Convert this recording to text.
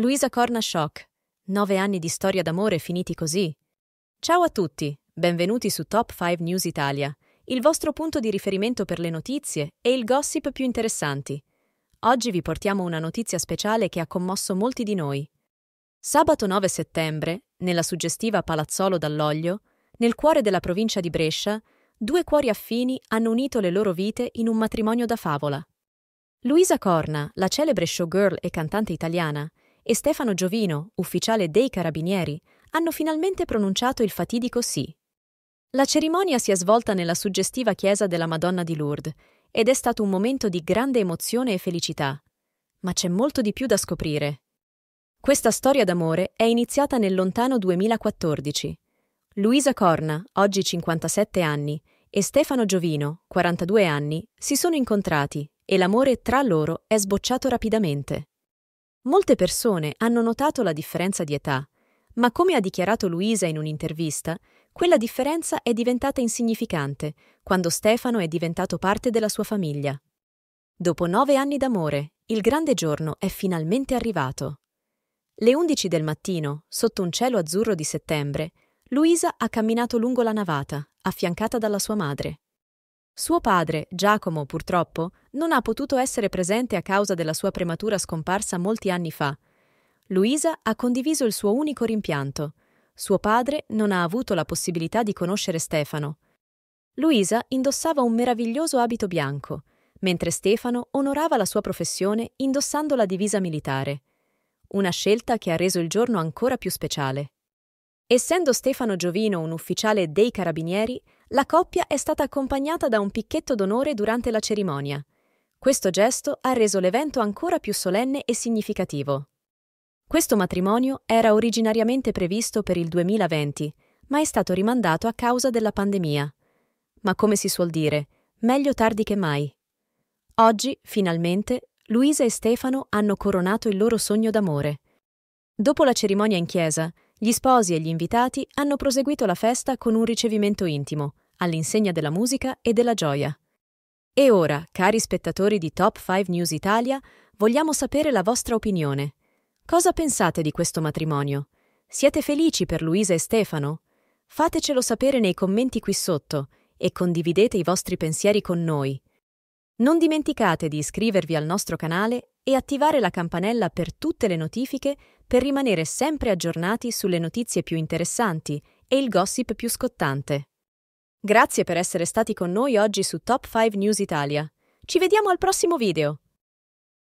Luisa Corna Shock. Nove anni di storia d'amore finiti così. Ciao a tutti, benvenuti su Top 5 News Italia, il vostro punto di riferimento per le notizie e il gossip più interessanti. Oggi vi portiamo una notizia speciale che ha commosso molti di noi. Sabato 9 settembre, nella suggestiva Palazzolo dall'Oglio, nel cuore della provincia di Brescia, due cuori affini hanno unito le loro vite in un matrimonio da favola. Luisa Corna, la celebre showgirl e cantante italiana, e Stefano Giovino, ufficiale dei Carabinieri, hanno finalmente pronunciato il fatidico sì. La cerimonia si è svolta nella suggestiva chiesa della Madonna di Lourdes ed è stato un momento di grande emozione e felicità. Ma c'è molto di più da scoprire. Questa storia d'amore è iniziata nel lontano 2014. Luisa Corna, oggi 57 anni, e Stefano Giovino, 42 anni, si sono incontrati e l'amore tra loro è sbocciato rapidamente. Molte persone hanno notato la differenza di età, ma come ha dichiarato Luisa in un'intervista, quella differenza è diventata insignificante quando Stefano è diventato parte della sua famiglia. Dopo nove anni d'amore, il grande giorno è finalmente arrivato. Le 11 del mattino, sotto un cielo azzurro di settembre, Luisa ha camminato lungo la navata, affiancata dalla sua madre. Suo padre, Giacomo purtroppo, non ha potuto essere presente a causa della sua prematura scomparsa molti anni fa. Luisa ha condiviso il suo unico rimpianto. Suo padre non ha avuto la possibilità di conoscere Stefano. Luisa indossava un meraviglioso abito bianco, mentre Stefano onorava la sua professione indossando la divisa militare. Una scelta che ha reso il giorno ancora più speciale. Essendo Stefano Giovino un ufficiale dei carabinieri, la coppia è stata accompagnata da un picchetto d'onore durante la cerimonia. Questo gesto ha reso l'evento ancora più solenne e significativo. Questo matrimonio era originariamente previsto per il 2020, ma è stato rimandato a causa della pandemia. Ma come si suol dire, meglio tardi che mai. Oggi, finalmente, Luisa e Stefano hanno coronato il loro sogno d'amore. Dopo la cerimonia in chiesa, gli sposi e gli invitati hanno proseguito la festa con un ricevimento intimo, all'insegna della musica e della gioia. E ora, cari spettatori di Top 5 News Italia, vogliamo sapere la vostra opinione. Cosa pensate di questo matrimonio? Siete felici per Luisa e Stefano? Fatecelo sapere nei commenti qui sotto e condividete i vostri pensieri con noi. Non dimenticate di iscrivervi al nostro canale e attivare la campanella per tutte le notifiche per rimanere sempre aggiornati sulle notizie più interessanti e il gossip più scottante. Grazie per essere stati con noi oggi su Top 5 News Italia. Ci vediamo al prossimo video!